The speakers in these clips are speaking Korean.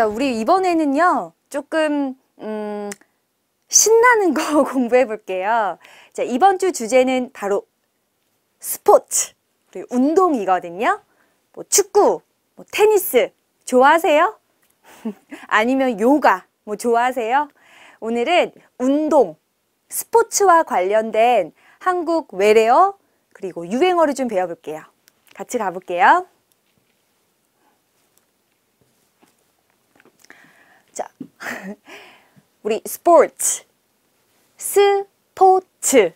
자, 우리 이번에는요. 조금 음, 신나는 거 공부해 볼게요. 자, 이번 주 주제는 바로 스포츠, 우리 운동이거든요. 뭐 축구, 뭐 테니스 좋아하세요? 아니면 요가 뭐 좋아하세요? 오늘은 운동, 스포츠와 관련된 한국 외래어 그리고 유행어를 좀 배워볼게요. 같이 가볼게요. 우리 스포츠, 스포츠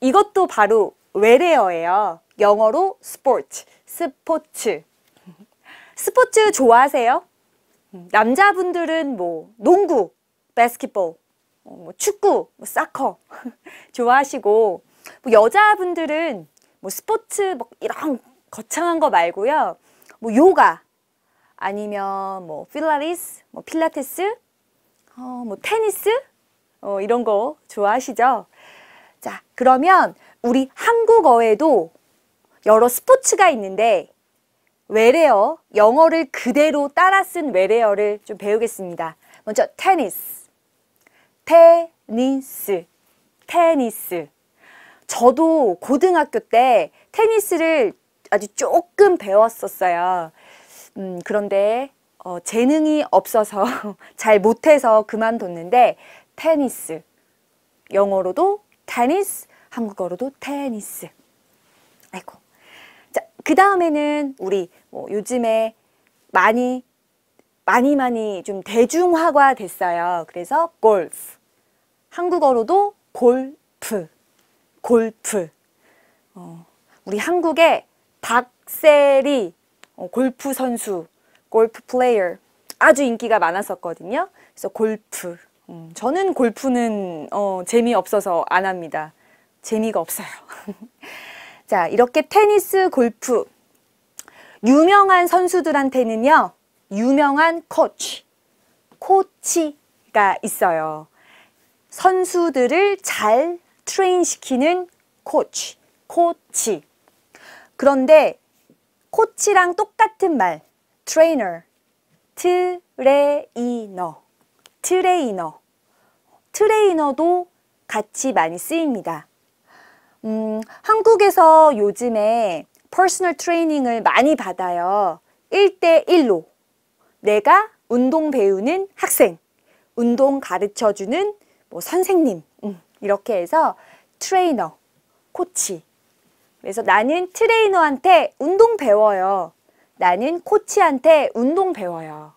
이것도 바로 외래어예요. 영어로 스포츠, 스포츠. 스포츠 좋아하세요? 남자분들은 뭐 농구, 배스킷볼, 어, 뭐 축구, 뭐 사커 좋아하시고 뭐 여자분들은 뭐 스포츠 뭐 이런 거창한 거 말고요. 뭐 요가 아니면 뭐 필라리스, 뭐 필라테스 어, 뭐 테니스 어, 이런 거 좋아하시죠? 자, 그러면 우리 한국어에도 여러 스포츠가 있는데 외래어, 영어를 그대로 따라 쓴 외래어를 좀 배우겠습니다. 먼저 테니스, 테니스, 테니스. 저도 고등학교 때 테니스를 아주 조금 배웠었어요. 음, 그런데 어, 재능이 없어서 잘 못해서 그만뒀는데 테니스 영어로도 테니스 한국어로도 테니스 아이고 자그 다음에는 우리 뭐 요즘에 많이 많이 많이 좀 대중화가 됐어요 그래서 골프 한국어로도 골프 골프 어, 우리 한국의 박세리 어, 골프 선수 골프 플레이어 아주 인기가 많았었거든요. 그래서 골프. 음, 저는 골프는 어, 재미없어서 안 합니다. 재미가 없어요. 자, 이렇게 테니스, 골프. 유명한 선수들한테는요, 유명한 코치, 코치가 있어요. 선수들을 잘 트레인시키는 코치, 코치. 그런데 코치랑 똑같은 말, 트레이너 트레이너, 트레이너, 트레이너도 같이 많이 쓰입니다. 음, 한국에서 요즘에 퍼스널 트레이닝을 많이 받아요. 1대1로 내가 운동 배우는 학생, 운동 가르쳐주는 뭐 선생님 음, 이렇게 해서 트레이너, 코치 그래서 나는 트레이너한테 운동 배워요. 나는 코치한테 운동 배워요.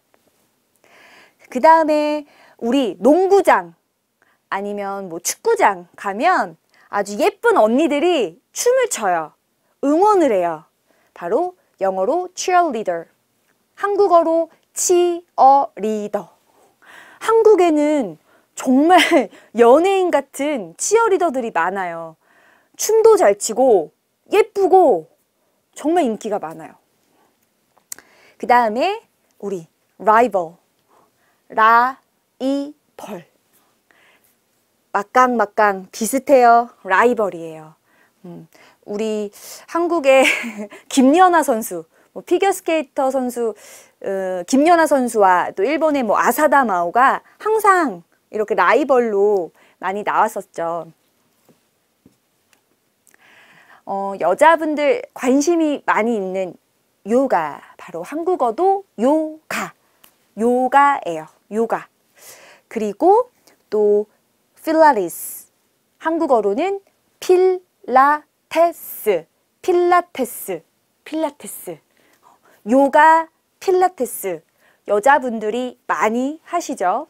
그 다음에 우리 농구장 아니면 뭐 축구장 가면 아주 예쁜 언니들이 춤을 춰요. 응원을 해요. 바로 영어로 cheerleader. 한국어로 치어리더. 한국에는 정말 연예인 같은 치어리더들이 많아요. 춤도 잘 치고 예쁘고 정말 인기가 많아요. 그 다음에 우리 라이벌, 라이벌. 막강막강 비슷해요. 라이벌이에요. 음, 우리 한국의 김연아 선수, 뭐 피겨스케이터 선수, 어, 김연아 선수와 또 일본의 뭐 아사다 마오가 항상 이렇게 라이벌로 많이 나왔었죠. 어, 여자분들 관심이 많이 있는 요가. 바로 한국어도 요가. 요가예요. 요가. 그리고 또 필라리스. 한국어로는 필라테스. 필라테스. 필라테스. 요가 필라테스. 여자분들이 많이 하시죠.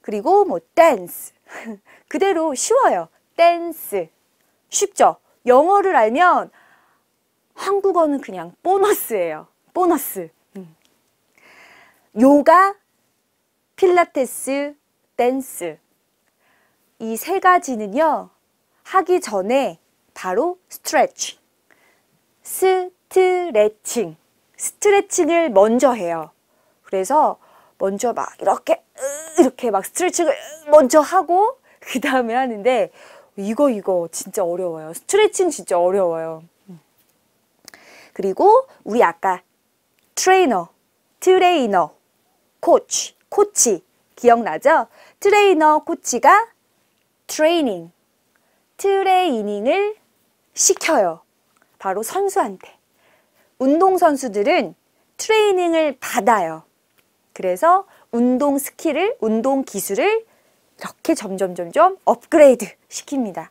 그리고 뭐 댄스. 그대로 쉬워요. 댄스. 쉽죠? 영어를 알면 한국어는 그냥 보너스예요. 보너스. 음. 요가, 필라테스, 댄스. 이 세 가지는요. 하기 전에 바로 스트레칭. 스트레칭. 스트레칭을 먼저 해요. 그래서 먼저 막 이렇게 이렇게 막 스트레칭을 먼저 하고 그 다음에 하는데 이거 이거 진짜 어려워요. 스트레칭 진짜 어려워요. 그리고 우리 아까 트레이너, 트레이너, 코치, 코치 기억나죠? 트레이너, 코치가 트레이닝, 트레이닝을 시켜요. 바로 선수한테. 운동선수들은 트레이닝을 받아요. 그래서 운동 스킬을, 운동 기술을 이렇게 점점 점점 업그레이드 시킵니다.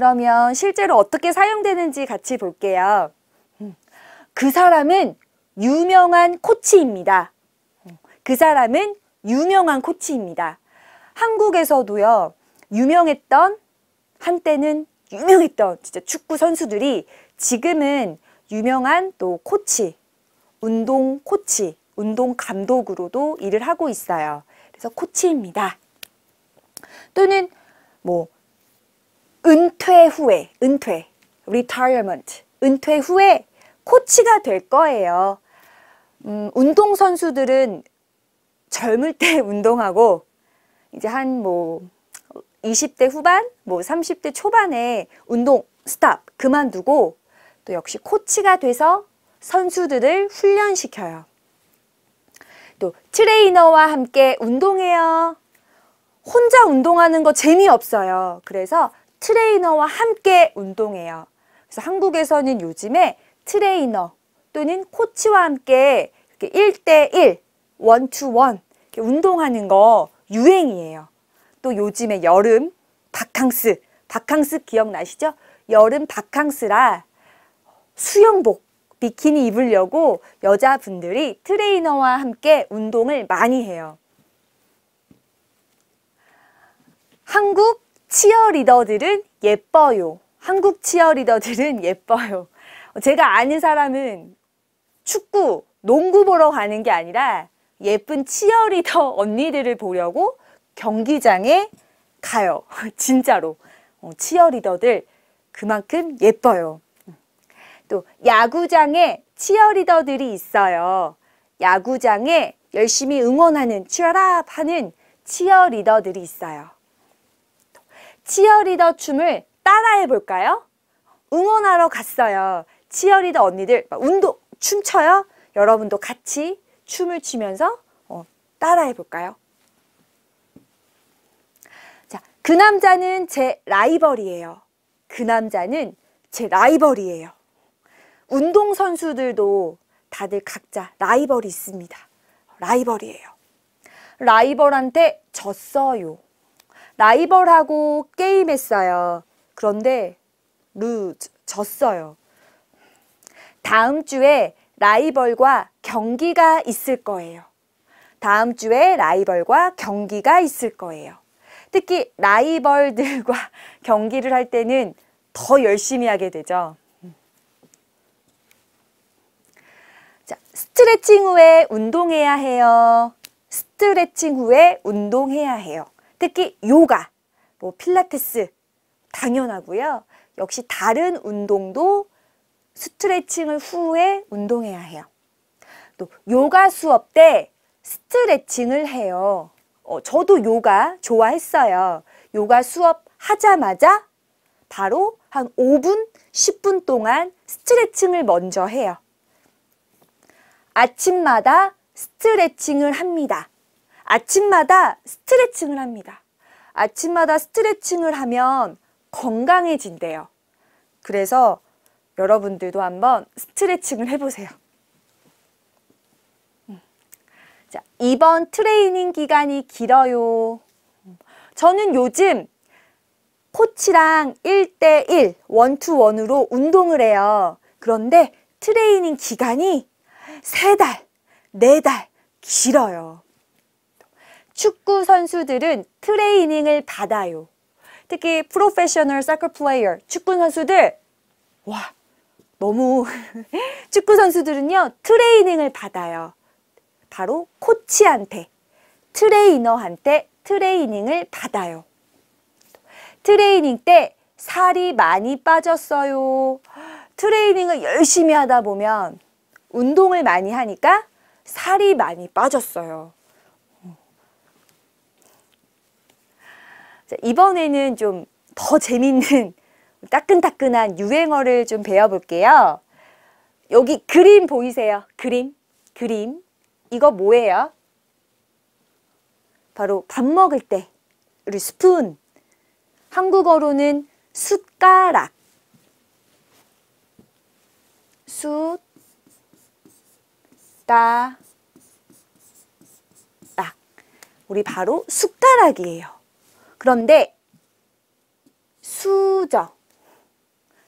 그러면 실제로 어떻게 사용되는지 같이 볼게요. 음, 그 사람은 유명한 코치입니다. 음, 그 사람은 유명한 코치입니다. 한국에서도요. 유명했던 한때는 유명했던 진짜 축구 선수들이 지금은 유명한 또 코치, 운동 코치, 운동 감독으로도 일을 하고 있어요. 그래서 코치입니다. 또는 뭐 은퇴 후에, 은퇴, retirement, 은퇴 후에 코치가 될 거예요. 음, 운동선수들은 젊을 때 운동하고 이제 한 뭐 20대 후반, 뭐 30대 초반에 운동 스탑 그만두고 또 역시 코치가 돼서 선수들을 훈련시켜요. 또 트레이너와 함께 운동해요. 혼자 운동하는 거 재미없어요. 그래서 트레이너와 함께 운동해요. 그래서 한국에서는 요즘에 트레이너 또는 코치와 함께 이렇게 1대1, 원투원 운동하는 거 유행이에요. 또 요즘에 여름 바캉스, 바캉스 기억나시죠? 여름 바캉스라 수영복, 비키니 입으려고 여자분들이 트레이너와 함께 운동을 많이 해요. 한국 치어리더들은 예뻐요. 한국 치어리더들은 예뻐요. 제가 아는 사람은 축구, 농구 보러 가는 게 아니라 예쁜 치어리더 언니들을 보려고 경기장에 가요. 진짜로. 어, 치어리더들 그만큼 예뻐요. 또 야구장에 치어리더들이 있어요. 야구장에 열심히 응원하는 치어라 하는 치어리더들이 있어요. 치어리더 춤을 따라해 볼까요? 응원하러 갔어요. 치어리더 언니들 운동 춤춰요. 여러분도 같이 춤을 추면서 어, 따라해 볼까요? 자, 그 남자는 제 라이벌이에요. 그 남자는 제 라이벌이에요. 운동 선수들도 다들 각자 라이벌이 있습니다. 라이벌이에요. 라이벌한테 졌어요. 라이벌하고 게임했어요. 그런데 루즈 졌어요. 다음 주에 라이벌과 경기가 있을 거예요. 다음 주에 라이벌과 경기가 있을 거예요. 특히 라이벌들과 경기를 할 때는 더 열심히 하게 되죠. 자, 스트레칭 후에 운동해야 해요. 스트레칭 후에 운동해야 해요. 특히 요가, 뭐 필라테스 당연하고요. 역시 다른 운동도 스트레칭을 후에 운동해야 해요. 또 요가 수업 때 스트레칭을 해요. 어, 저도 요가 좋아했어요. 요가 수업 하자마자 바로 한 5분, 10분 동안 스트레칭을 먼저 해요. 아침마다 스트레칭을 합니다. 아침마다 스트레칭을 합니다. 아침마다 스트레칭을 하면 건강해진대요. 그래서 여러분들도 한번 스트레칭을 해보세요. 음. 자, 이번 트레이닝 기간이 길어요. 음. 저는 요즘 코치랑 1대1 원투원으로 운동을 해요. 그런데 트레이닝 기간이 3달, 4달 길어요. 축구 선수들은 트레이닝을 받아요. 특히 프로페셔널 사커 플레이어, 축구 선수들 와, 너무 축구 선수들은요. 트레이닝을 받아요. 바로 코치한테, 트레이너한테 트레이닝을 받아요. 트레이닝 때 살이 많이 빠졌어요. 트레이닝을 열심히 하다 보면 운동을 많이 하니까 살이 많이 빠졌어요. 자, 이번에는 좀 더 재밌는 따끈따끈한 유행어를 좀 배워볼게요. 여기 그림 보이세요? 그림, 그림. 이거 뭐예요? 바로 밥 먹을 때 우리 스푼. 한국어로는 숟가락. 숟, 따, 락. 우리 바로 숟가락이에요. 그런데 수저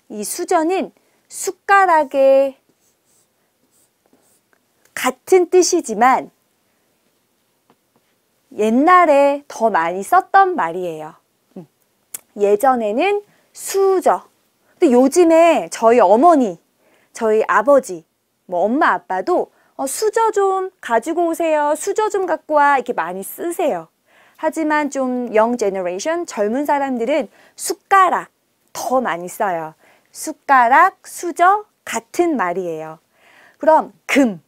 이 수저는 숟가락의 같은 뜻이지만 옛날에 더 많이 썼던 말이에요. 음. 예전에는 수저. 근데 요즘에 저희 어머니, 저희 아버지, 뭐 엄마 아빠도 어, 수저 좀 가지고 오세요. 수저 좀 갖고 와. 이렇게 많이 쓰세요. 하지만 좀 영 제너레이션 젊은 사람들은 숟가락 더 많이 써요. 숟가락, 수저 같은 말이에요. 그럼 금,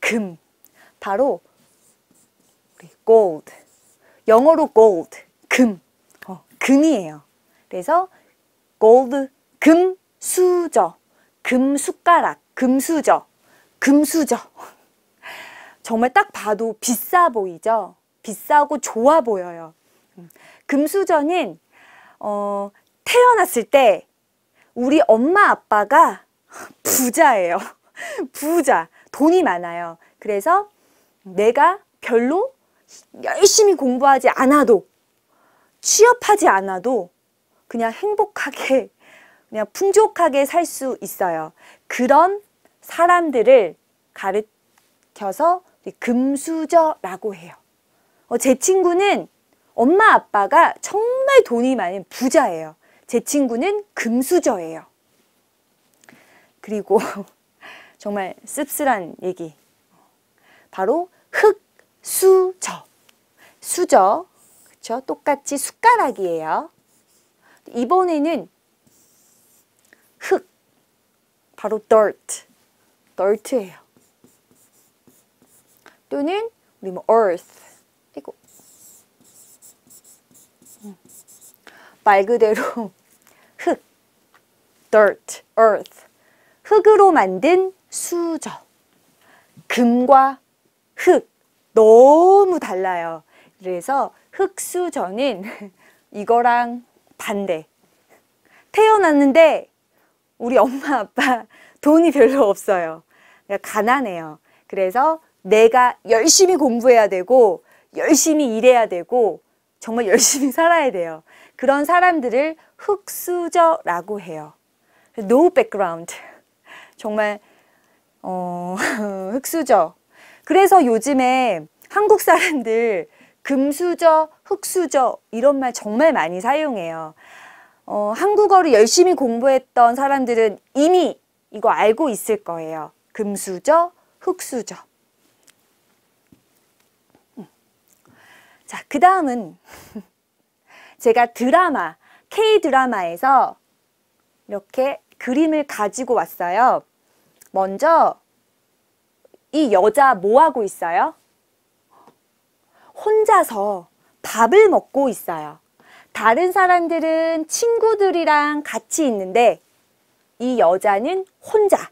금 바로 gold 영어로 gold 금 어, 금이에요. 그래서 gold 금 수저 금 숟가락 금 수저 금 수저 정말 딱 봐도 비싸 보이죠? 비싸고 좋아 보여요. 음. 금수저는 어, 태어났을 때 우리 엄마 아빠가 부자예요. 부자. 돈이 많아요. 그래서 내가 별로 열심히 공부하지 않아도 취업하지 않아도 그냥 행복하게 그냥 풍족하게 살 수 있어요. 그런 사람들을 가르쳐서 금수저라고 해요. 어, 제 친구는 엄마 아빠가 정말 돈이 많은 부자예요. 제 친구는 금수저예요. 그리고 정말 씁쓸한 얘기. 바로 흙수저. 수저. 그쵸? 똑같이 숟가락이에요. 이번에는 흙. 바로 dirt. dirt예요. 또는 우리 뭐 earth 이고 음. 말 그대로 흙, dirt, earth 흙으로 만든 수저 금과 흙 너무 달라요. 그래서 흙수저는 이거랑 반대. 태어났는데 우리 엄마 아빠 돈이 별로 없어요. 그러니까 가난해요. 그래서 내가 열심히 공부해야 되고 열심히 일해야 되고 정말 열심히 살아야 돼요. 그런 사람들을 흑수저라고 해요. No background. 정말 어, 흑수저. 그래서 요즘에 한국 사람들 금수저, 흑수저 이런 말 정말 많이 사용해요. 어, 한국어를 열심히 공부했던 사람들은 이미 이거 알고 있을 거예요. 금수저, 흑수저. 자, 그 다음은 제가 드라마, K-드라마에서 이렇게 그림을 가지고 왔어요. 먼저 이 여자 뭐 하고 있어요? 혼자서 밥을 먹고 있어요. 다른 사람들은 친구들이랑 같이 있는데 이 여자는 혼자,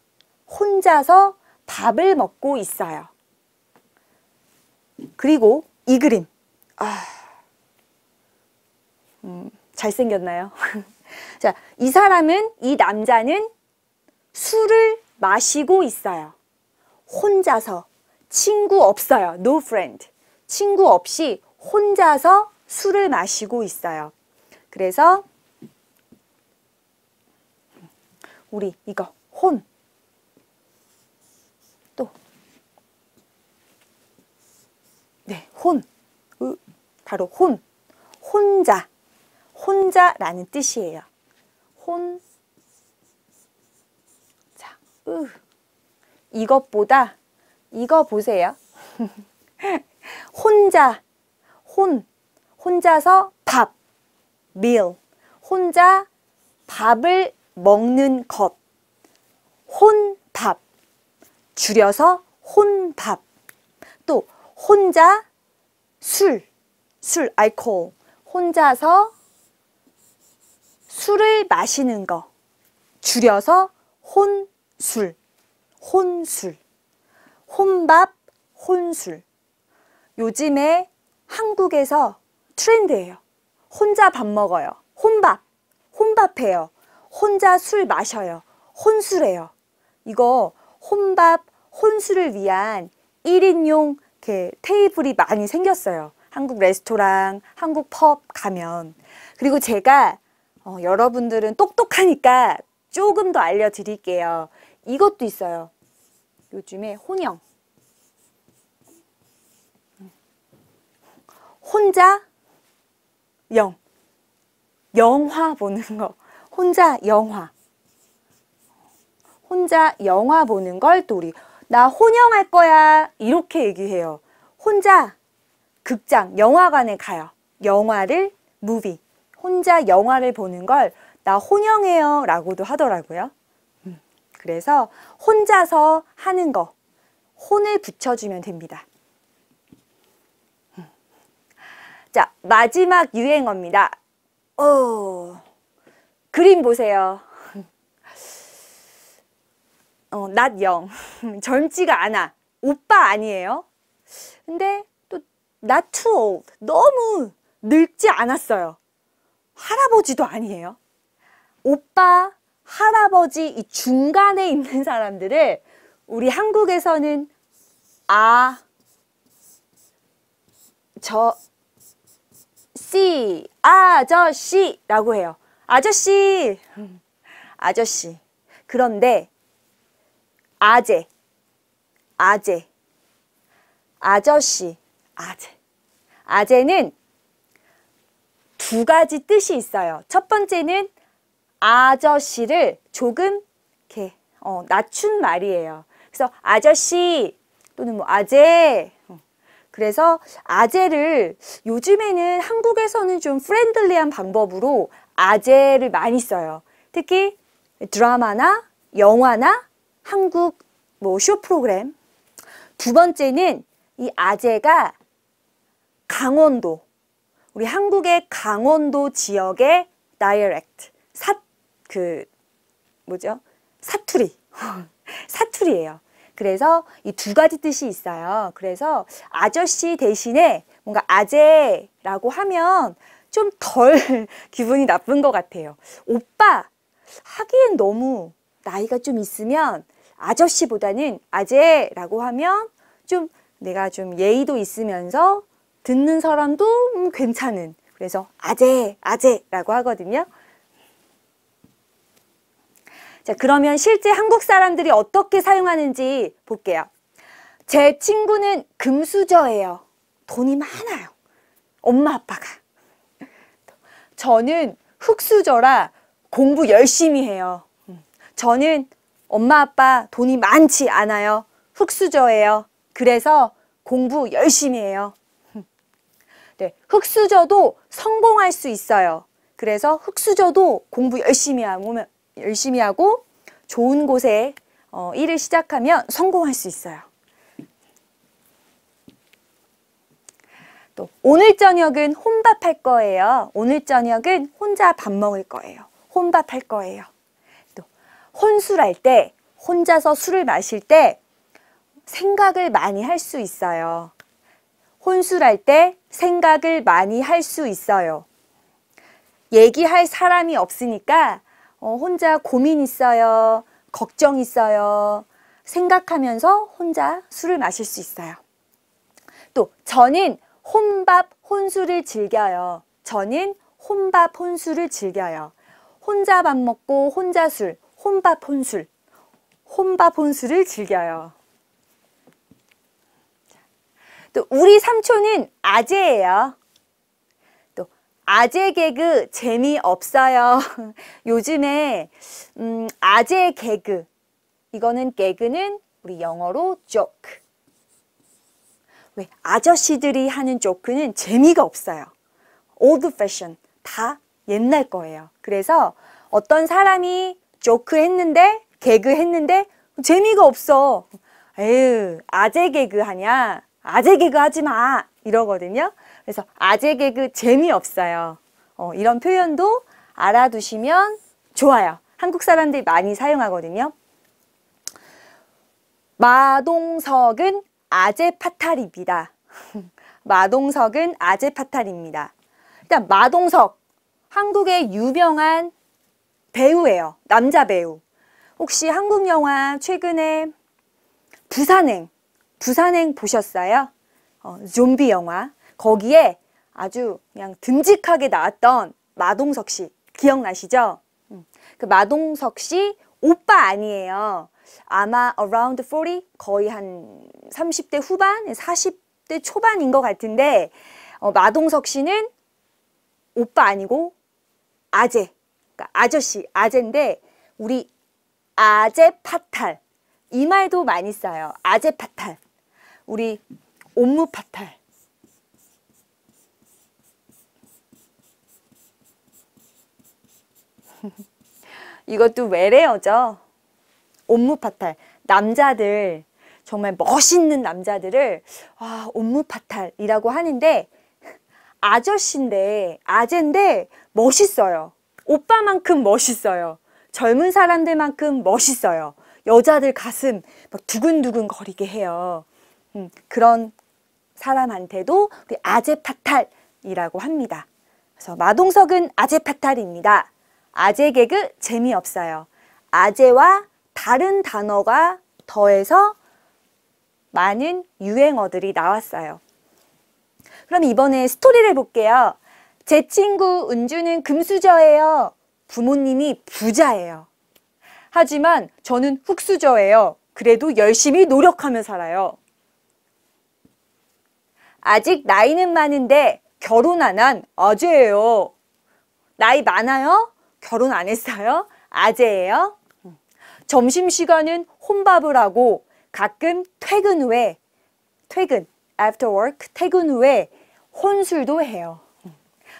혼자서 밥을 먹고 있어요. 그리고 이 그림. 아, 음, 잘생겼나요? 자, 이 사람은, 이 남자는 술을 마시고 있어요. 혼자서. 친구 없어요. No friend. 친구 없이 혼자서 술을 마시고 있어요. 그래서 우리 이거 혼. 또. 네, 혼. 바로 혼, 혼자, 혼자라는 뜻이에요. 혼, 자, 으, 이것보다 이거 보세요. 혼자, 혼, 혼자서 밥, meal, 혼자 밥을 먹는 것, 혼밥, 줄여서 혼밥, 또 혼자 술, 술, 알코올. 혼자서 술을 마시는 거. 줄여서 혼술, 혼술. 혼밥, 혼술. 요즘에 한국에서 트렌드예요. 혼자 밥 먹어요. 혼밥, 혼밥해요. 혼자 술 마셔요. 혼술해요. 이거 혼밥, 혼술을 위한 1인용 그 테이블이 많이 생겼어요. 한국 레스토랑, 한국 펍 가면 그리고 제가 어, 여러분들은 똑똑하니까 조금 더 알려드릴게요. 이것도 있어요. 요즘에 혼영. 혼자 영. 영화 보는 거. 혼자 영화. 혼자 영화 보는 걸 또 우리 나 혼영할 거야. 이렇게 얘기해요. 혼자 극장, 영화관에 가요. 영화를 무비, 혼자 영화를 보는 걸 나 혼영해요 라고도 하더라고요. 음, 그래서 혼자서 하는 거, 혼을 붙여주면 됩니다. 음. 자, 마지막 유행어입니다. 어, 그림 보세요. 어, 낫 영. 젊지가 않아. 오빠 아니에요. 근데 not too old. 너무 늙지 않았어요. 할아버지도 아니에요. 오빠, 할아버지 이 중간에 있는 사람들을 우리 한국에서는 아, 저, 씨, 아저씨라고 해요. 아저씨, 아저씨. 그런데 아재, 아재, 아저씨, 아재. 아재는 두 가지 뜻이 있어요. 첫 번째는 아저씨를 조금 이렇게 어, 낮춘 말이에요. 그래서 아저씨 또는 뭐 아재 어. 그래서 아재를 요즘에는 한국에서는 좀 프렌들리한 방법으로 아재를 많이 써요. 특히 드라마나 영화나 한국 뭐 쇼 프로그램. 두 번째는 이 아재가 강원도 우리 한국의 강원도 지역의 다이렉트 사 그 뭐죠 사투리 사투리예요. 그래서 이 두 가지 뜻이 있어요. 그래서 아저씨 대신에 뭔가 아재라고 하면 좀 덜 기분이 나쁜 것 같아요. 오빠 하기엔 너무 나이가 좀 있으면 아저씨보다는 아재라고 하면 좀 내가 좀 예의도 있으면서 듣는 사람도 음, 괜찮은 그래서 아재 아재라고 하거든요. 자 그러면 실제 한국 사람들이 어떻게 사용하는지 볼게요. 제 친구는 금수저예요. 돈이 많아요. 엄마 아빠가. 저는 흙수저라 공부 열심히 해요. 음. 저는 엄마 아빠 돈이 많지 않아요. 흙수저예요. 그래서 공부 열심히 해요. 네, 흙수저도 성공할 수 있어요. 그래서 흙수저도 공부 열심히 하면 열심히 하고 좋은 곳에 어, 일을 시작하면 성공할 수 있어요. 또 오늘 저녁은 혼밥할 거예요. 오늘 저녁은 혼자 밥 먹을 거예요. 혼밥할 거예요. 또 혼술할 때 혼자서 술을 마실 때 생각을 많이 할 수 있어요. 혼술할 때 생각을 많이 할 수 있어요. 얘기할 사람이 없으니까 어, 혼자 고민 있어요. 걱정 있어요. 생각하면서 혼자 술을 마실 수 있어요. 또 저는 혼밥 혼술을 즐겨요. 저는 혼밥 혼술을 즐겨요. 혼자 밥 먹고 혼자 술, 혼밥 혼술. 혼밥 혼술을 즐겨요. 또 우리 삼촌은 아재예요. 또 아재 개그 재미없어요. 요즘에 음, 아재 개그 이거는 개그는 우리 영어로 joke. 왜 아저씨들이 하는 조크는 재미가 없어요. old fashion 다 옛날 거예요. 그래서 어떤 사람이 조크 했는데 개그 했는데 재미가 없어. 에휴 아재 개그 하냐 아재 개그 하지 마 이러거든요. 그래서 아재 개그 재미없어요. 어, 이런 표현도 알아두시면 좋아요. 한국 사람들이 많이 사용하거든요. 마동석은 아재 파탈입니다. 마동석은 아재 파탈입니다. 일단 마동석, 한국의 유명한 배우예요. 남자 배우. 혹시 한국 영화 최근에 부산행 부산행 보셨어요? 어, 좀비 영화. 거기에 아주 그냥 듬직하게 나왔던 마동석 씨. 기억나시죠? 음. 그 마동석 씨 오빠 아니에요. 아마 around 40? 거의 한 30대 후반? 40대 초반인 것 같은데, 어, 마동석 씨는 오빠 아니고 아재. 그러니까 아저씨, 아재인데, 우리 아재 파탈. 이 말도 많이 써요. 아재 파탈. 우리 옴무 파탈 이것도 외래어죠. 옴무 파탈 남자들 정말 멋있는 남자들을 와 아, 옴무 파탈이라고 하는데 아저씨인데 아젠데 멋있어요. 오빠만큼 멋있어요. 젊은 사람들만큼 멋있어요. 여자들 가슴 막 두근두근 거리게 해요. 음, 그런 사람한테도 아재파탈이라고 합니다. 그래서 마동석은 아재파탈입니다. 아재 개그 재미없어요. 아재와 다른 단어가 더해서 많은 유행어들이 나왔어요. 그럼 이번에 스토리를 볼게요. 제 친구 은주는 금수저예요. 부모님이 부자예요. 하지만 저는 흙수저예요. 그래도 열심히 노력하며 살아요. 아직 나이는 많은데 결혼 안 한 아재예요. 나이 많아요? 결혼 안 했어요? 아재예요? 점심시간은 혼밥을 하고 가끔 퇴근 후에 퇴근, after work, 퇴근 후에 혼술도 해요.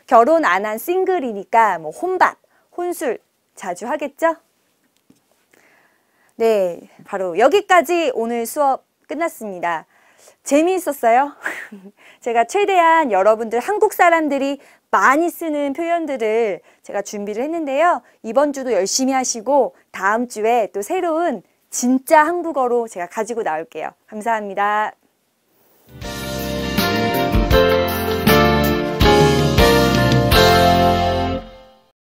결혼 안 한 싱글이니까 뭐 혼밥, 혼술 자주 하겠죠? 네, 바로 여기까지 오늘 수업 끝났습니다. 재미있었어요. 제가 최대한 여러분들 한국 사람들이 많이 쓰는 표현들을 제가 준비를 했는데요. 이번 주도 열심히 하시고 다음 주에 또 새로운 진짜 한국어로 제가 가지고 나올게요. 감사합니다.